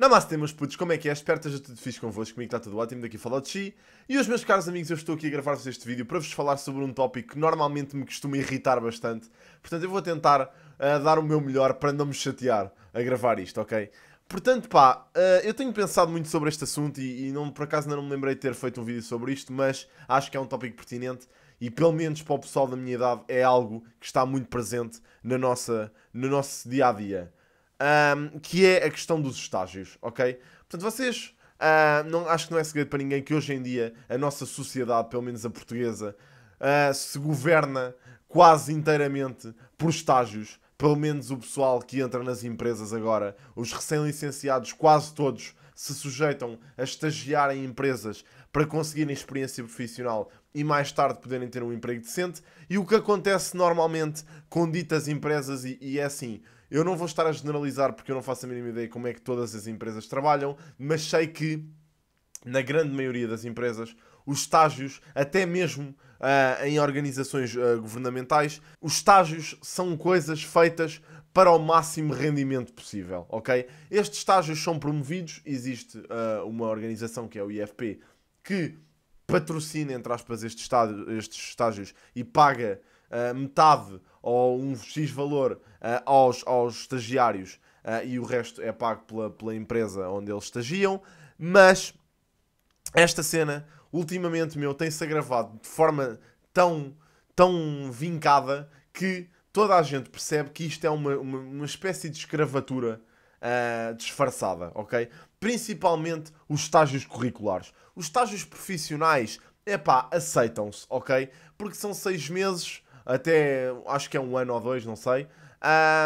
Namastê, meus putos, como é que é? Espero que esteja tudo fixe convosco, comigo está tudo ótimo, daqui fala o Xi. E hoje, meus caros amigos, eu estou aqui a gravar-vos este vídeo para vos falar sobre um tópico que normalmente me costuma irritar bastante. Portanto, eu vou tentar uh, dar o meu melhor para não me chatear a gravar isto, ok? Portanto, pá, uh, eu tenho pensado muito sobre este assunto e, e não, por acaso ainda não me lembrei de ter feito um vídeo sobre isto, mas acho que é um tópico pertinente e pelo menos para o pessoal da minha idade é algo que está muito presente na nossa, no nosso dia-a-dia. dia a dia um, que é a questão dos estágios, ok? Portanto, vocês. Uh, não, acho que não é segredo para ninguém que hoje em dia a nossa sociedade, pelo menos a portuguesa, uh, se governa quase inteiramente por estágios. Pelo menos o pessoal que entra nas empresas agora, os recém-licenciados, quase todos, se sujeitam a estagiar em empresas para conseguirem experiência profissional e mais tarde poderem ter um emprego decente. E o que acontece normalmente com ditas empresas, e, e é assim: eu não vou estar a generalizar porque eu não faço a mínima ideia como é que todas as empresas trabalham, mas sei que na grande maioria das empresas os estágios, até mesmo uh, em organizações uh, governamentais, os estágios são coisas feitas para o máximo rendimento possível, ok? Estes estágios são promovidos, existe uh, uma organização que é o IFP que patrocina, entre aspas, estes estágios, estes estágios e paga metade ou um X valor uh, aos, aos estagiários uh, e o resto é pago pela, pela empresa onde eles estagiam. Mas esta cena, ultimamente, meu, tem-se agravado de forma tão, tão vincada que toda a gente percebe que isto é uma, uma, uma espécie de escravatura uh, disfarçada, ok? Principalmente os estágios curriculares. Os estágios profissionais, é pá, aceitam-se, ok? Porque são seis meses até acho que é um ano ou dois, não sei,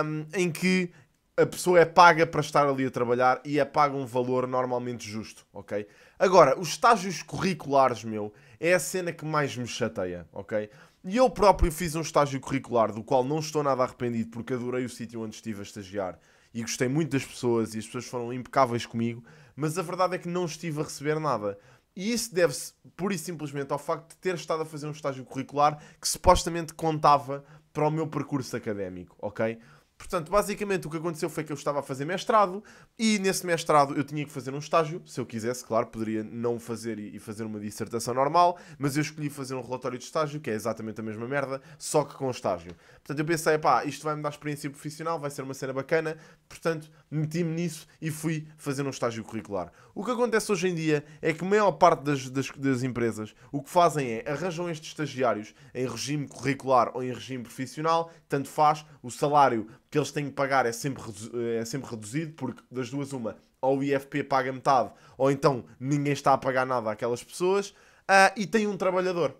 um, em que a pessoa é paga para estar ali a trabalhar e é paga um valor normalmente justo, ok? Agora, os estágios curriculares, meu, é a cena que mais me chateia, ok? E eu próprio fiz um estágio curricular do qual não estou nada arrependido porque adorei o sítio onde estive a estagiar e gostei muito das pessoas e as pessoas foram impecáveis comigo, mas a verdade é que não estive a receber nada. E isso deve-se pura e simplesmente ao facto de ter estado a fazer um estágio curricular que supostamente contava para o meu percurso académico, ok? Portanto, basicamente o que aconteceu foi que eu estava a fazer mestrado e nesse mestrado eu tinha que fazer um estágio. Se eu quisesse, claro, poderia não fazer e fazer uma dissertação normal, mas eu escolhi fazer um relatório de estágio, que é exatamente a mesma merda, só que com estágio. Portanto, eu pensei, pá, isto vai me dar experiência profissional, vai ser uma cena bacana. Portanto, meti-me nisso e fui fazer um estágio curricular. O que acontece hoje em dia é que a maior parte das, das, das, empresas o que fazem é arranjam estes estagiários em regime curricular ou em regime profissional, tanto faz, o salário que eles têm que pagar é sempre, eh, é sempre reduzido, porque das duas uma, ou o IFP paga metade, ou então ninguém está a pagar nada àquelas pessoas, uh, e tem um trabalhador.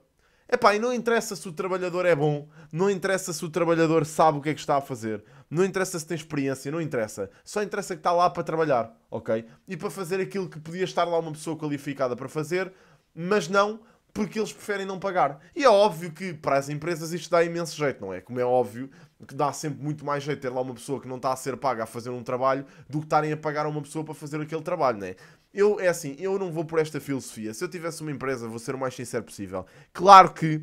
Epá, e não interessa se o trabalhador é bom, não interessa se o trabalhador sabe o que é que está a fazer, não interessa se tem experiência, não interessa. Só interessa que está lá para trabalhar, ok? E para fazer aquilo que podia estar lá uma pessoa qualificada para fazer, mas não porque eles preferem não pagar. E é óbvio que para as empresas isto dá imenso jeito, não é? Como é óbvio que dá sempre muito mais jeito ter lá uma pessoa que não está a ser paga a fazer um trabalho do que estarem a pagar uma pessoa para fazer aquele trabalho, não é? Eu, é assim, eu não vou por esta filosofia. Se eu tivesse uma empresa, vou ser o mais sincero possível. Claro que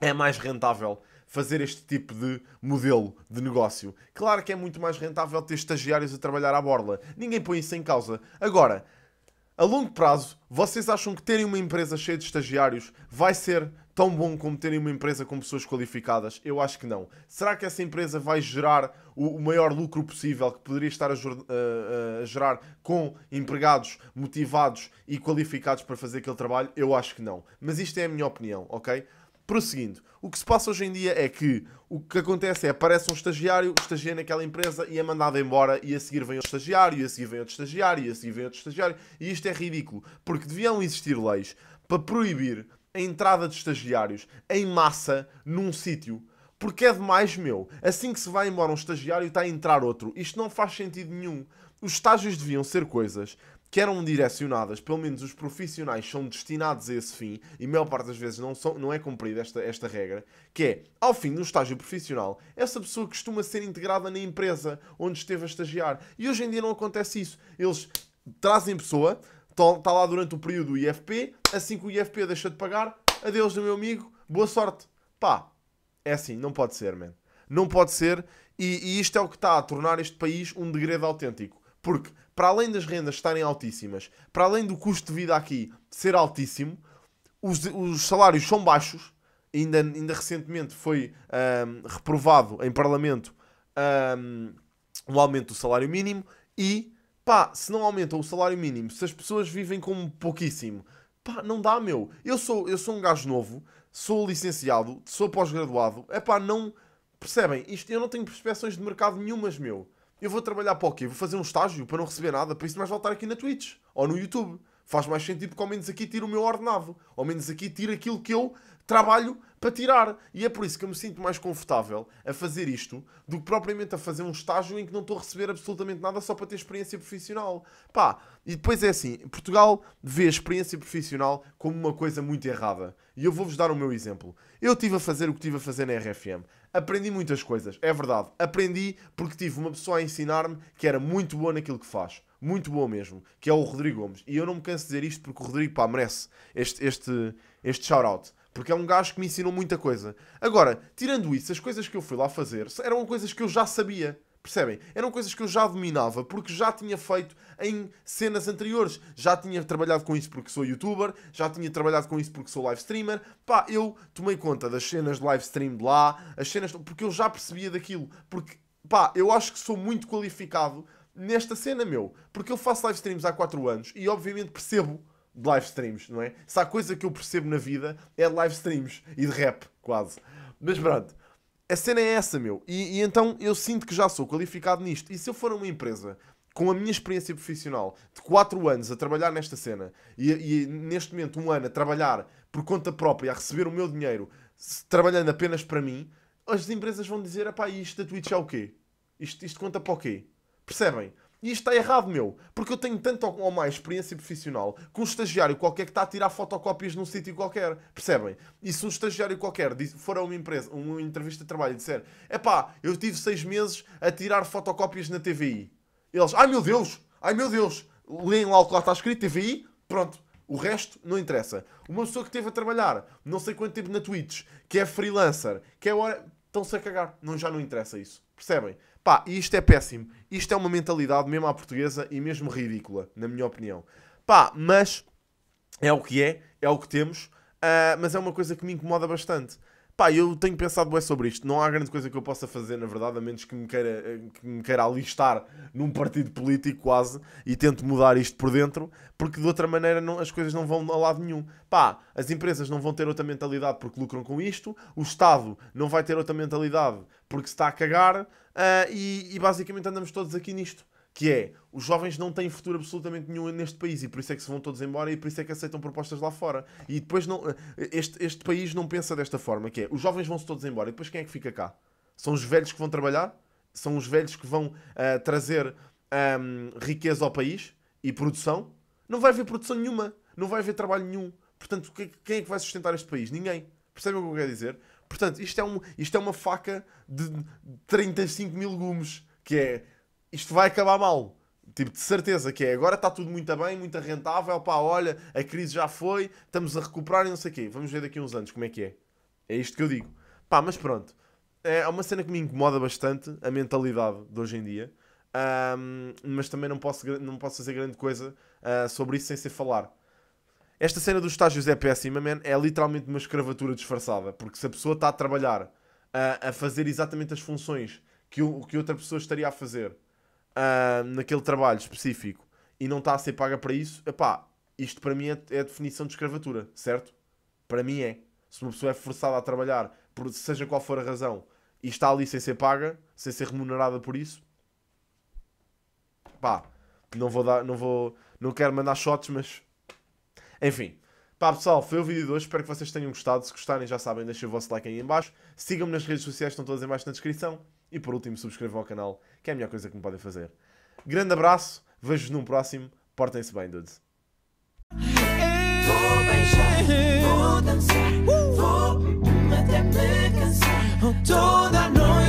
é mais rentável fazer este tipo de modelo de negócio. Claro que é muito mais rentável ter estagiários a trabalhar à borla. Ninguém põe isso em causa. Agora, a longo prazo, vocês acham que terem uma empresa cheia de estagiários vai ser tão bom como terem uma empresa com pessoas qualificadas? Eu acho que não. Será que essa empresa vai gerar o, o maior lucro possível que poderia estar a, a, gerar com empregados motivados e qualificados para fazer aquele trabalho? Eu acho que não. Mas isto é a minha opinião, ok? Prosseguindo, o que se passa hoje em dia é que o que acontece é aparece um estagiário, estagia naquela empresa e é mandado embora, e a seguir vem outro estagiário, e a seguir vem outro estagiário, e a seguir vem outro estagiário, e isto é ridículo, porque deviam existir leis para proibir a entrada de estagiários em massa num sítio. Porque é demais, meu. Assim que se vai embora um estagiário, está a entrar outro. Isto não faz sentido nenhum. Os estágios deviam ser coisas que eram direcionadas, pelo menos os profissionais são destinados a esse fim, e a maior parte das vezes não, são, não é cumprida esta, esta regra, que é, ao fim do estágio profissional, essa pessoa costuma ser integrada na empresa onde esteve a estagiar. E hoje em dia não acontece isso. Eles trazem pessoa, está tá lá durante o período do IFP, assim que o IFP deixa de pagar, adeus, meu amigo, boa sorte. Pá, é assim, não pode ser, man. Não pode ser, e, e isto é o que está a tornar este país um degredo autêntico. Porque, para além das rendas estarem altíssimas, para além do custo de vida aqui ser altíssimo, os, os salários são baixos. Ainda, ainda recentemente foi um, reprovado em Parlamento um, o aumento do salário mínimo e pá, se não aumentam o salário mínimo, se as pessoas vivem com pouquíssimo, pá, não dá, meu. Eu sou, eu sou um gajo novo, sou licenciado, sou pós-graduado, é pá, não. Percebem? Isto, eu não tenho perspeções de mercado nenhumas, meu. Eu vou trabalhar para o quê? Vou fazer um estágio para não receber nada, para isso mais voltar aqui na Twitch ou no YouTube. Faz mais sentido porque ao menos aqui tiro o meu ordenado. Ao menos aqui tiro aquilo que eu trabalho para tirar. E é por isso que eu me sinto mais confortável a fazer isto do que propriamente a fazer um estágio em que não estou a receber absolutamente nada só para ter experiência profissional. Pá, e depois é assim: Portugal vê a experiência profissional como uma coisa muito errada. E eu vou-vos dar o meu exemplo. Eu tive a fazer o que tive a fazer na RFM. Aprendi muitas coisas, é verdade. Aprendi porque tive uma pessoa a ensinar-me que era muito boa naquilo que faz muito bom mesmo, que é o Rodrigo Gomes. E eu não me canso de dizer isto porque o Rodrigo, pá, merece este, este, este shout-out. Porque é um gajo que me ensinou muita coisa. Agora, tirando isso, as coisas que eu fui lá fazer eram coisas que eu já sabia. Percebem? Eram coisas que eu já dominava, porque já tinha feito em cenas anteriores. Já tinha trabalhado com isso porque sou youtuber, já tinha trabalhado com isso porque sou live streamer. Pá, eu tomei conta das cenas de live stream de lá, as cenas. porque eu já percebia daquilo. Porque, pá, eu acho que sou muito qualificado nesta cena, meu. Porque eu faço live streams há 4 anos e obviamente percebo de live streams, não é? Se há coisa que eu percebo na vida é live streams e de rap, quase. Mas pronto, a cena é essa, meu. E, e então eu sinto que já sou qualificado nisto. E se eu for a uma empresa com a minha experiência profissional de 4 anos a trabalhar nesta cena e, e, neste momento um ano a trabalhar por conta própria, a receber o meu dinheiro, trabalhando apenas para mim, as empresas vão dizer: pá, isto da Twitch é o quê? Isto, isto conta para o quê? Percebem? E isto está errado, meu. Porque eu tenho tanto ou mais experiência profissional que um estagiário qualquer que está a tirar fotocópias num sítio qualquer. Percebem? E se um estagiário qualquer for a uma empresa, uma entrevista de trabalho e disser epá, eu tive seis meses a tirar fotocópias na TVI. Eles, ai meu Deus, ai meu Deus, leem lá o que lá está escrito, TVI, pronto. O resto não interessa. Uma pessoa que esteve a trabalhar não sei quanto tempo na Twitch, que é freelancer, que é hora estão-se a cagar. Não, já não interessa isso. Percebem? Pá, e isto é péssimo. Isto é uma mentalidade mesmo à portuguesa e mesmo ridícula, na minha opinião. Pá, mas é o que é, é o que temos, uh, mas é uma coisa que me incomoda bastante. Pá, eu tenho pensado é sobre isto. Não há grande coisa que eu possa fazer, na verdade, a menos que me queira, que me queira alistar num partido político quase e tento mudar isto por dentro, porque de outra maneira não, as coisas não vão a lado nenhum. Pá, as empresas não vão ter outra mentalidade porque lucram com isto, o Estado não vai ter outra mentalidade porque se está a cagar uh, e, e basicamente andamos todos aqui nisto que é os jovens não têm futuro absolutamente nenhum neste país e por isso é que se vão todos embora e por isso é que aceitam propostas lá fora. E depois não, eh, este, este país não pensa desta forma, que é os jovens vão-se todos embora e depois quem é que fica cá? São os velhos que vão trabalhar? São os velhos que vão uh, trazer um, ehm, riqueza ao país e produção? Não vai haver produção nenhuma, não vai haver trabalho nenhum. Portanto, quem é que vai sustentar este país? Ninguém. Percebem o que eu quero dizer? Portanto, isto é, um, isto é uma faca de 35 mil gumes, que é isto vai acabar mal. Tipo, de certeza que é. Agora está tudo muito bem, muito rentável. Pá, olha, a crise já foi, estamos a recuperar e não sei o quê. Vamos ver daqui a uns anos como é que é. É isto que eu digo. Pá, mas pronto. É, é uma cena que me incomoda bastante, a mentalidade de hoje em dia. Um, mas também não posso, não posso fazer grande coisa uh, sobre isso sem ser falar. Esta cena dos estágios é péssima, man. É literalmente uma escravatura disfarçada. Porque se a pessoa está a trabalhar, uh, a fazer exatamente as funções que, o, que outra pessoa estaria a fazer uh, naquele trabalho específico e não está a ser paga para isso, epá, isto para mim é, é, a definição de escravatura, certo? Para mim é. Se uma pessoa é forçada a trabalhar, por seja qual for a razão, e está ali sem ser paga, sem ser remunerada por isso, pá, não vou dar, não vou, não quero mandar shots, mas enfim, Pá pessoal, foi o vídeo de hoje, espero que vocês tenham gostado. Se gostarem já sabem, deixem o vosso like aí em baixo. Sigam-me nas redes sociais, estão todas em baixo na descrição. E por último, subscrevam ao canal, que é a melhor coisa que me podem fazer. Grande abraço, vejo-vos num próximo. Portem-se bem, dudes. Vou dançar, vou até me cansar toda noite.